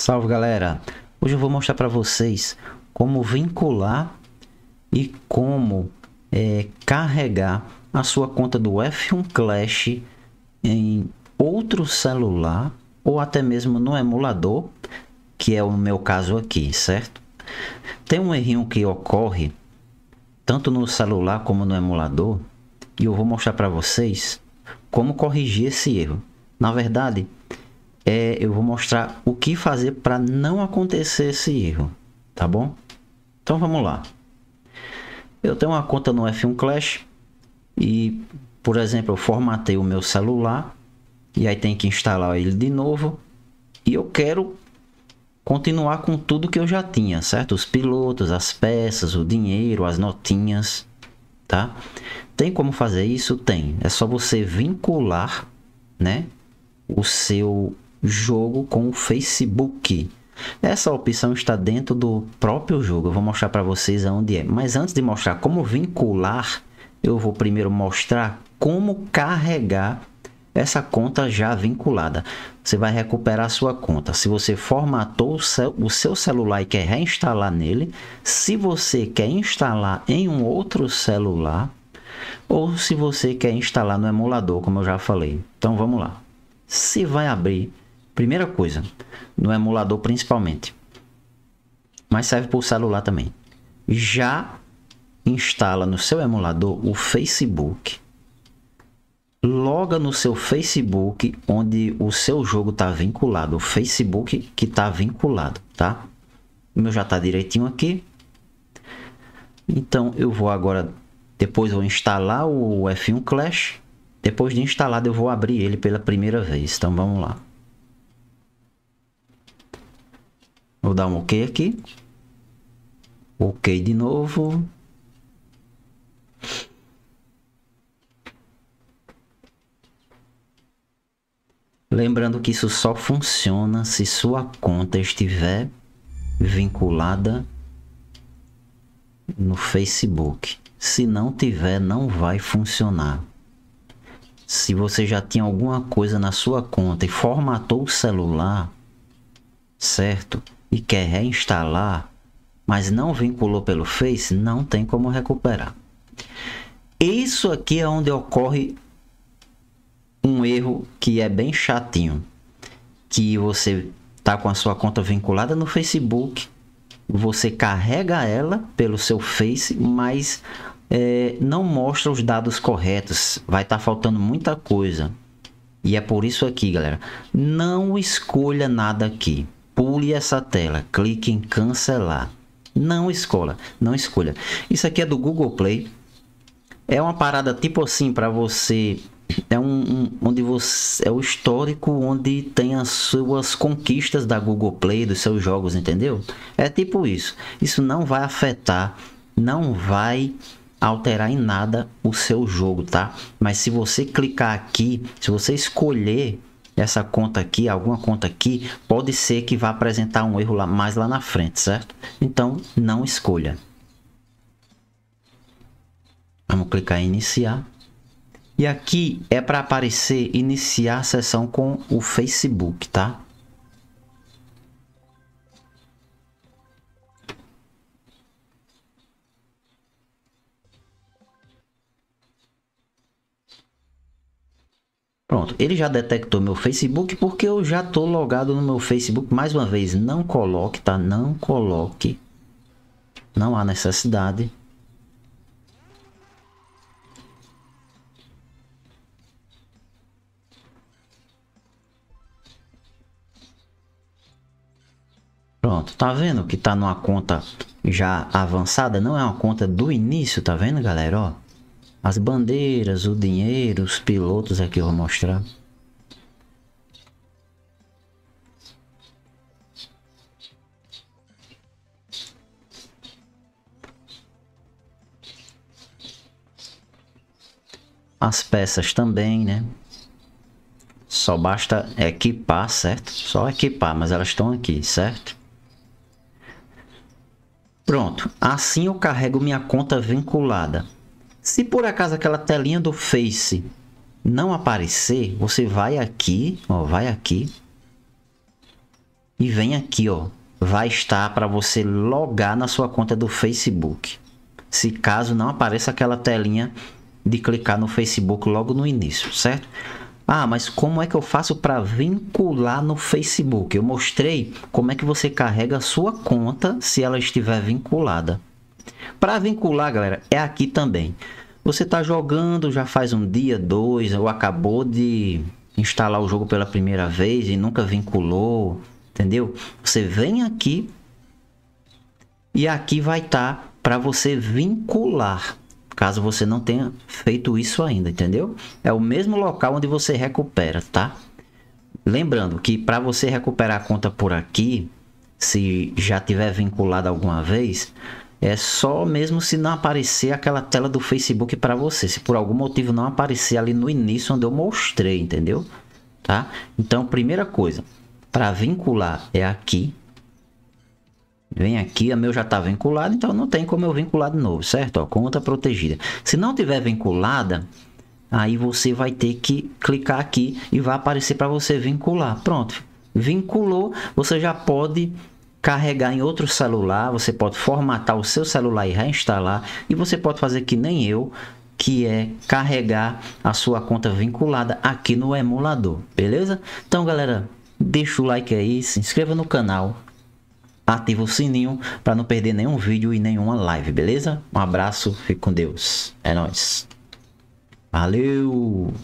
Salve galera! Hoje eu vou mostrar para vocês como vincular e como é, carregar a sua conta do F1 Clash em outro celular ou até mesmo no emulador, que é o meu caso aqui, certo? Tem um errinho que ocorre tanto no celular como no emulador e eu vou mostrar para vocês como corrigir esse erro. Na verdade, é, eu vou mostrar o que fazer para não acontecer esse erro, tá bom? Então vamos lá. Eu tenho uma conta no F1 Clash e, por exemplo, eu formatei o meu celular e aí tem que instalar ele de novo e eu quero continuar com tudo que eu já tinha, certo? Os pilotos, as peças, o dinheiro, as notinhas, tá? Tem como fazer isso? Tem. É só você vincular, né? O seu jogo com o Facebook. Essa opção está dentro do próprio jogo. Eu vou mostrar para vocês aonde é. Mas antes de mostrar como vincular, eu vou primeiro mostrar como carregar essa conta já vinculada. Você vai recuperar sua conta. Se você formatou o seu celular e quer reinstalar nele, se você quer instalar em um outro celular, ou se você quer instalar no emulador, como eu já falei. Então vamos lá. Se vai abrir Primeira coisa, no emulador principalmente. Mas serve para o celular também. Já instala no seu emulador o Facebook. Loga no seu Facebook, onde o seu jogo está vinculado. O Facebook que está vinculado, tá? O meu já está direitinho aqui. Então eu vou agora, depois vou instalar o F1 Clash. Depois de instalado eu vou abrir ele pela primeira vez. Então vamos lá. Vou dar um OK aqui. OK de novo. Lembrando que isso só funciona se sua conta estiver vinculada no Facebook. Se não tiver, não vai funcionar. Se você já tinha alguma coisa na sua conta e formatou o celular, certo? e quer reinstalar, mas não vinculou pelo Face, não tem como recuperar. Isso aqui é onde ocorre um erro que é bem chatinho, que você tá com a sua conta vinculada no Facebook, você carrega ela pelo seu Face, mas é, não mostra os dados corretos. Vai estar tá faltando muita coisa. E é por isso aqui, galera. Não escolha nada aqui. Pule essa tela, clique em cancelar. Não escolha, não escolha. Isso aqui é do Google Play. É uma parada tipo assim para você é um, um, onde você é o histórico onde tem as suas conquistas da Google Play dos seus jogos entendeu é tipo isso isso não vai afetar não vai alterar em nada o seu jogo tá mas se você clicar aqui se você escolher essa conta aqui, alguma conta aqui, pode ser que vá apresentar um erro lá, mais lá na frente, certo? Então, não escolha. Vamos clicar em iniciar. E aqui é para aparecer iniciar a sessão com o Facebook, tá? Pronto, ele já detectou meu Facebook porque eu já tô logado no meu Facebook. Mais uma vez, não coloque, tá? Não coloque. Não há necessidade. Pronto, tá vendo que tá numa conta já avançada? Não é uma conta do início, tá vendo, galera? Ó, as bandeiras, o dinheiro, os pilotos aqui é eu vou mostrar. As peças também, né? Só basta equipar, certo? Só equipar, mas elas estão aqui, certo? Pronto, assim eu carrego minha conta vinculada. Se por acaso aquela telinha do Face não aparecer, você vai aqui, ó, vai aqui e vem aqui, ó, vai estar para você logar na sua conta do Facebook. Se caso não apareça aquela telinha de clicar no Facebook logo no início, certo? Ah, mas como é que eu faço para vincular no Facebook? Eu mostrei como é que você carrega a sua conta se ela estiver vinculada. Para vincular, galera, é aqui também. Você está jogando já faz um dia, dois, ou acabou de instalar o jogo pela primeira vez e nunca vinculou, entendeu? Você vem aqui e aqui vai estar tá para você vincular, caso você não tenha feito isso ainda, entendeu? É o mesmo local onde você recupera, tá? Lembrando que para você recuperar a conta por aqui, se já tiver vinculado alguma vez, é só mesmo se não aparecer aquela tela do Facebook para você. Se por algum motivo não aparecer ali no início onde eu mostrei, entendeu? Tá? Então, primeira coisa, para vincular é aqui. Vem aqui, a meu já está vinculado, então não tem como eu vincular de novo, certo? Ó, conta protegida. Se não tiver vinculada, aí você vai ter que clicar aqui e vai aparecer para você vincular. Pronto. Vinculou, você já pode carregar em outro celular, você pode formatar o seu celular e reinstalar, e você pode fazer que nem eu, que é carregar a sua conta vinculada aqui no emulador, beleza? Então, galera, deixa o like aí, se inscreva no canal, ativa o sininho para não perder nenhum vídeo e nenhuma live, beleza? Um abraço, fique com Deus. É nóis. Valeu!